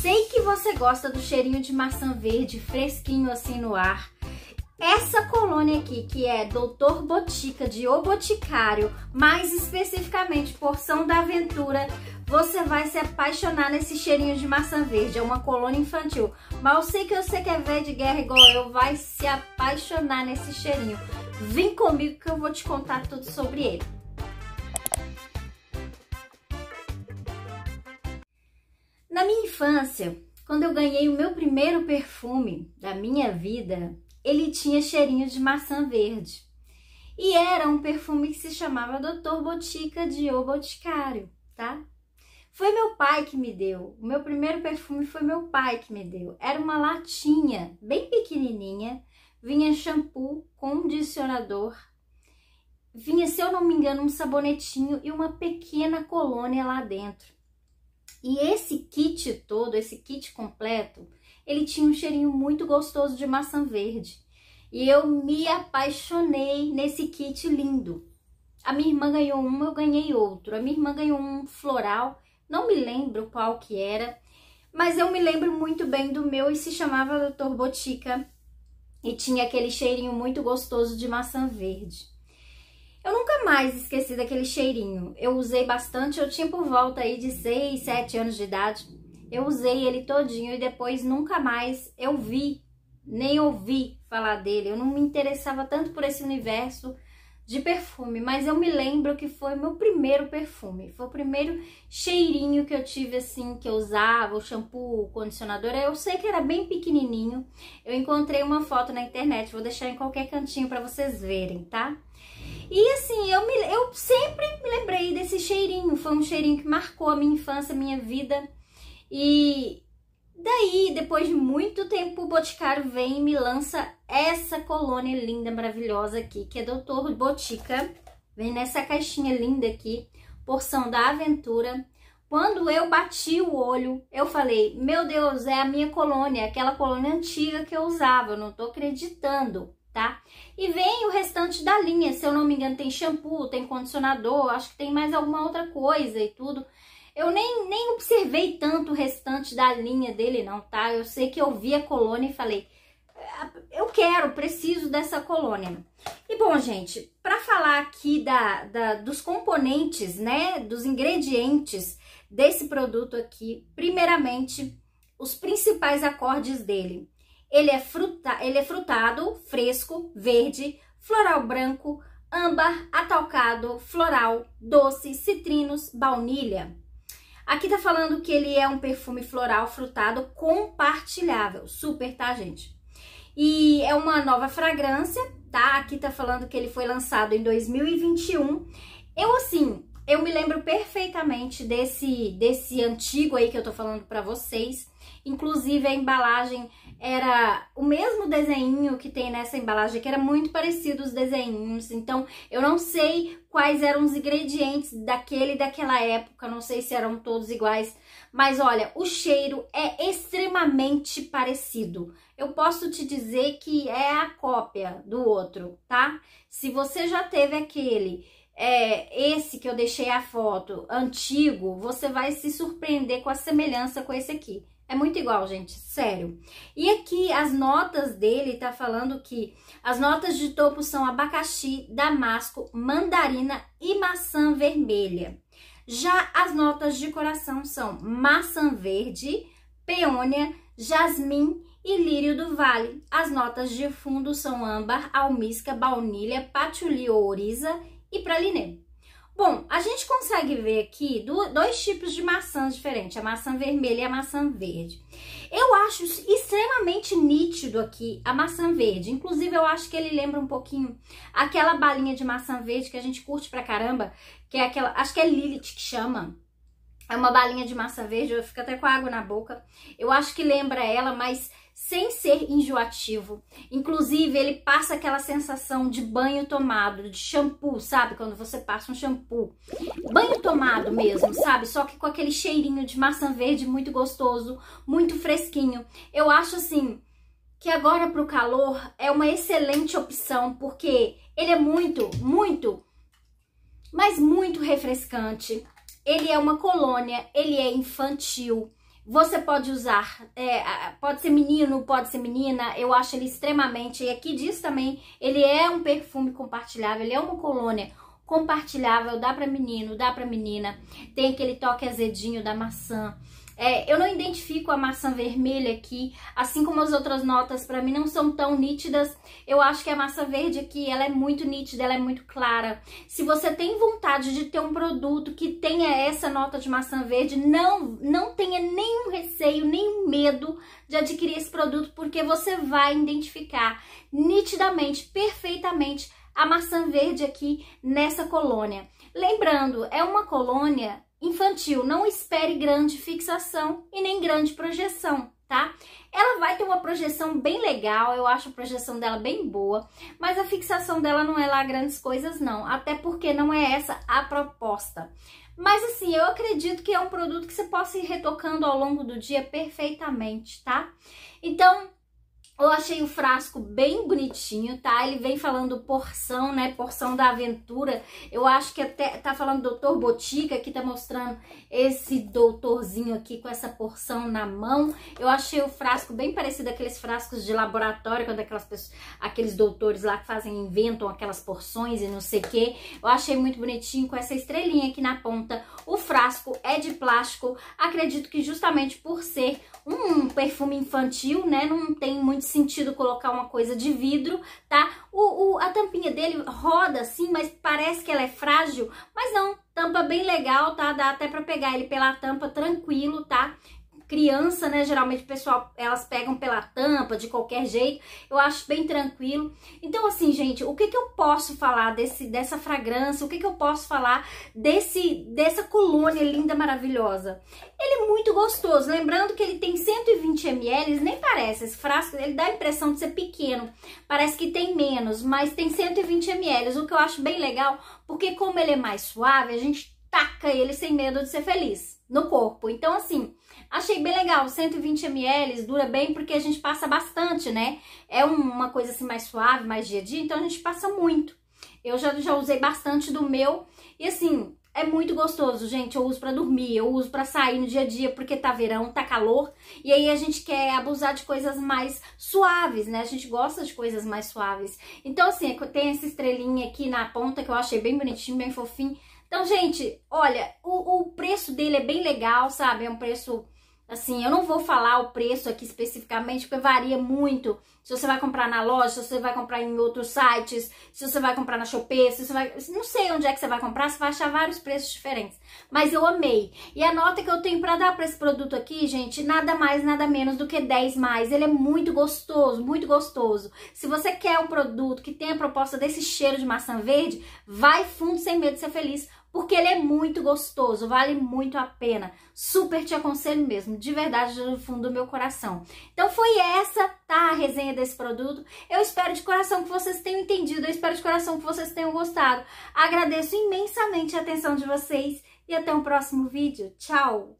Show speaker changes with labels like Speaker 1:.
Speaker 1: Sei que você gosta do cheirinho de maçã verde fresquinho assim no ar. Essa colônia aqui, que é Doutor Botica, de O Boticário, mais especificamente Porção da Aventura, você vai se apaixonar nesse cheirinho de maçã verde. É uma colônia infantil. Mas eu sei que você quer ver de guerra igual eu, vai se apaixonar nesse cheirinho. Vem comigo que eu vou te contar tudo sobre ele. Na minha infância, quando eu ganhei o meu primeiro perfume da minha vida, ele tinha cheirinho de maçã verde. E era um perfume que se chamava Doutor Botica de O Boticário, tá? Foi meu pai que me deu. O meu primeiro perfume foi meu pai que me deu. Era uma latinha bem pequenininha, vinha shampoo, condicionador, vinha, se eu não me engano, um sabonetinho e uma pequena colônia lá dentro. E esse kit todo, esse kit completo, ele tinha um cheirinho muito gostoso de maçã verde. E eu me apaixonei nesse kit lindo. A minha irmã ganhou um, eu ganhei outro. A minha irmã ganhou um floral, não me lembro qual que era, mas eu me lembro muito bem do meu e se chamava Doutor Botica. E tinha aquele cheirinho muito gostoso de maçã verde. Eu nunca mais esqueci daquele cheirinho. Eu usei bastante, eu tinha por volta aí de 6, 7 anos de idade. Eu usei ele todinho e depois nunca mais eu vi, nem ouvi falar dele. Eu não me interessava tanto por esse universo de perfume, mas eu me lembro que foi meu primeiro perfume. Foi o primeiro cheirinho que eu tive assim, que eu usava, o shampoo, o condicionador. Eu sei que era bem pequenininho. Eu encontrei uma foto na internet, vou deixar em qualquer cantinho para vocês verem, tá? E assim, eu, me, eu sempre me lembrei desse cheirinho, foi um cheirinho que marcou a minha infância, a minha vida. E daí, depois de muito tempo, o Boticário vem e me lança essa colônia linda, maravilhosa aqui, que é Doutor Botica. Vem nessa caixinha linda aqui, porção da aventura. Quando eu bati o olho, eu falei, meu Deus, é a minha colônia, aquela colônia antiga que eu usava, eu não tô acreditando tá? E vem o restante da linha, se eu não me engano, tem shampoo, tem condicionador, acho que tem mais alguma outra coisa e tudo. Eu nem, nem observei tanto o restante da linha dele não, tá? Eu sei que eu vi a colônia e falei, é, eu quero, preciso dessa colônia. E bom, gente, para falar aqui da, da, dos componentes, né, dos ingredientes desse produto aqui, primeiramente, os principais acordes dele. Ele é, fruta, ele é frutado, fresco, verde, floral branco, âmbar, atalcado, floral, doce, citrinos, baunilha. Aqui tá falando que ele é um perfume floral frutado compartilhável. Super, tá, gente? E é uma nova fragrância, tá? Aqui tá falando que ele foi lançado em 2021. Eu, assim, eu me lembro perfeitamente desse, desse antigo aí que eu tô falando pra vocês. Inclusive a embalagem era o mesmo desenho que tem nessa embalagem, que era muito parecido os desenhos. Então eu não sei quais eram os ingredientes daquele e daquela época, não sei se eram todos iguais, mas olha, o cheiro é extremamente parecido. Eu posso te dizer que é a cópia do outro, tá? Se você já teve aquele é, esse que eu deixei a foto antigo, você vai se surpreender com a semelhança com esse aqui. É muito igual, gente, sério. E aqui as notas dele tá falando que as notas de topo são abacaxi, damasco, mandarina e maçã vermelha. Já as notas de coração são maçã verde, peônia, jasmim e lírio do vale. As notas de fundo são âmbar, almisca, baunilha, patchouli ou oriza e pralinê. Bom, a gente consegue ver aqui dois tipos de maçãs diferentes, a maçã vermelha e a maçã verde. Eu acho extremamente nítido aqui a maçã verde, inclusive eu acho que ele lembra um pouquinho aquela balinha de maçã verde que a gente curte pra caramba, que é aquela, acho que é Lilith que chama, é uma balinha de maçã verde, eu fico até com água na boca. Eu acho que lembra ela, mas sem ser enjoativo. Inclusive, ele passa aquela sensação de banho tomado, de shampoo, sabe? Quando você passa um shampoo. Banho tomado mesmo, sabe? Só que com aquele cheirinho de maçã verde muito gostoso, muito fresquinho. Eu acho assim que agora para o calor é uma excelente opção, porque ele é muito, muito, mas muito refrescante. Ele é uma colônia, ele é infantil você pode usar, é, pode ser menino, pode ser menina, eu acho ele extremamente, e aqui diz também, ele é um perfume compartilhável, ele é uma colônia compartilhável, dá para menino, dá para menina, tem aquele toque azedinho da maçã, é, eu não identifico a maçã vermelha aqui, assim como as outras notas para mim não são tão nítidas. Eu acho que a maçã verde aqui, ela é muito nítida, ela é muito clara. Se você tem vontade de ter um produto que tenha essa nota de maçã verde, não, não tenha nenhum receio, nenhum medo de adquirir esse produto, porque você vai identificar nitidamente, perfeitamente, a maçã verde aqui nessa colônia. Lembrando, é uma colônia infantil, não espere grande fixação e nem grande projeção, tá? Ela vai ter uma projeção bem legal, eu acho a projeção dela bem boa, mas a fixação dela não é lá grandes coisas não, até porque não é essa a proposta. Mas assim, eu acredito que é um produto que você possa ir retocando ao longo do dia perfeitamente, tá? Então, eu achei o frasco bem bonitinho, tá? Ele vem falando porção, né? Porção da aventura. Eu acho que até tá falando doutor Botica, que tá mostrando esse doutorzinho aqui com essa porção na mão. Eu achei o frasco bem parecido aqueles frascos de laboratório, quando aquelas pessoas, aqueles doutores lá que fazem, inventam aquelas porções e não sei o quê. Eu achei muito bonitinho com essa estrelinha aqui na ponta. O frasco é de plástico. Acredito que justamente por ser um perfume infantil, né? Não tem muito sentido colocar uma coisa de vidro, tá? O, o, a tampinha dele roda assim, mas parece que ela é frágil, mas não, tampa bem legal, tá? Dá até pra pegar ele pela tampa tranquilo, tá? criança, né? Geralmente o pessoal, elas pegam pela tampa de qualquer jeito. Eu acho bem tranquilo. Então, assim, gente, o que que eu posso falar desse, dessa fragrância? O que que eu posso falar desse, dessa colônia linda, maravilhosa? Ele é muito gostoso. Lembrando que ele tem 120 ml, nem parece. Esse frasco, ele dá a impressão de ser pequeno. Parece que tem menos, mas tem 120 ml. O que eu acho bem legal, porque como ele é mais suave, a gente taca ele sem medo de ser feliz no corpo. Então, assim, achei bem legal. 120 ml dura bem porque a gente passa bastante, né? É uma coisa assim mais suave, mais dia a dia, então a gente passa muito. Eu já, já usei bastante do meu e assim, é muito gostoso, gente. Eu uso para dormir, eu uso para sair no dia a dia, porque tá verão, tá calor, e aí a gente quer abusar de coisas mais suaves, né? A gente gosta de coisas mais suaves. Então, assim, tem essa estrelinha aqui na ponta que eu achei bem bonitinho, bem fofinho. Então, gente, olha, o, o preço dele é bem legal, sabe? É um preço assim, eu não vou falar o preço aqui especificamente, porque varia muito. Se você vai comprar na loja, se você vai comprar em outros sites, se você vai comprar na Shopee, se você vai... Não sei onde é que você vai comprar, você vai achar vários preços diferentes. Mas eu amei. E a nota que eu tenho pra dar pra esse produto aqui, gente, nada mais, nada menos do que 10 mais. Ele é muito gostoso, muito gostoso. Se você quer um produto que tenha a proposta desse cheiro de maçã verde, vai fundo sem medo de ser feliz porque ele é muito gostoso, vale muito a pena. Super te aconselho mesmo, de verdade, do fundo do meu coração. Então foi essa, tá, a resenha desse produto. Eu espero de coração que vocês tenham entendido, eu espero de coração que vocês tenham gostado. Agradeço imensamente a atenção de vocês e até o próximo vídeo. Tchau!